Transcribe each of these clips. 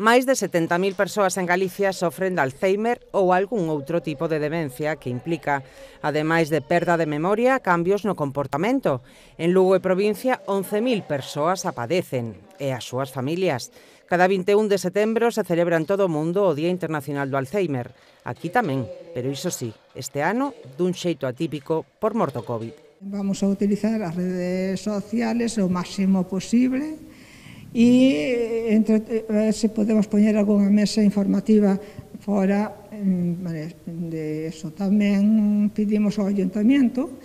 Máis de 70.000 persoas en Galicia sofren de Alzheimer ou algún outro tipo de demencia que implica, ademais de perda de memoria, cambios no comportamento. En Lugo e provincia, 11.000 persoas a padecen, e as súas familias. Cada 21 de setembro se celebra en todo o mundo o Día Internacional do Alzheimer. Aquí tamén, pero iso sí, este ano dun xeito atípico por morto COVID. Vamos a utilizar as redes sociales o máximo posible e entre, eh, se podemos poñer algunha mesa informativa fora de eso tamén pedimos ao Ayuntamiento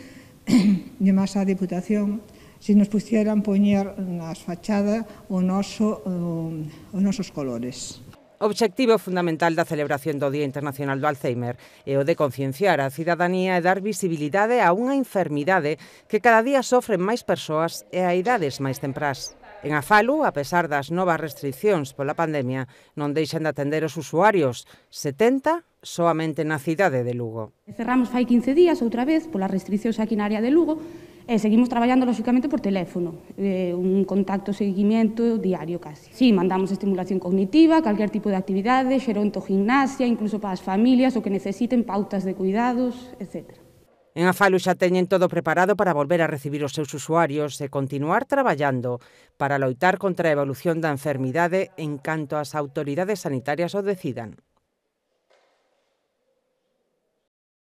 e máis á Diputación se nos pusieran poñer nas fachadas o noso, o, os nosos colores. Obxectivo fundamental da celebración do Día Internacional do Alzheimer é o de concienciar a cidadanía e dar visibilidade a unha enfermidade que cada día sofren máis persoas e a idades máis temprás. En Afalu, a pesar das novas restriccións pola pandemia, non deixan de atender os usuarios, 70 soamente na cidade de Lugo. Cerramos fai 15 días outra vez pola restriccións aquí na área de Lugo e seguimos traballando lóxicamente por teléfono, eh, un contacto seguimento diario casi. Si, sí, mandamos estimulación cognitiva, calquer tipo de actividade, xeronto gimnasia, incluso para as familias o que necesiten pautas de cuidados, etcétera. En Afalu xa teñen todo preparado para volver a recibir os seus usuarios e continuar traballando para loitar contra a evolución da enfermidade en canto as autoridades sanitarias o decidan.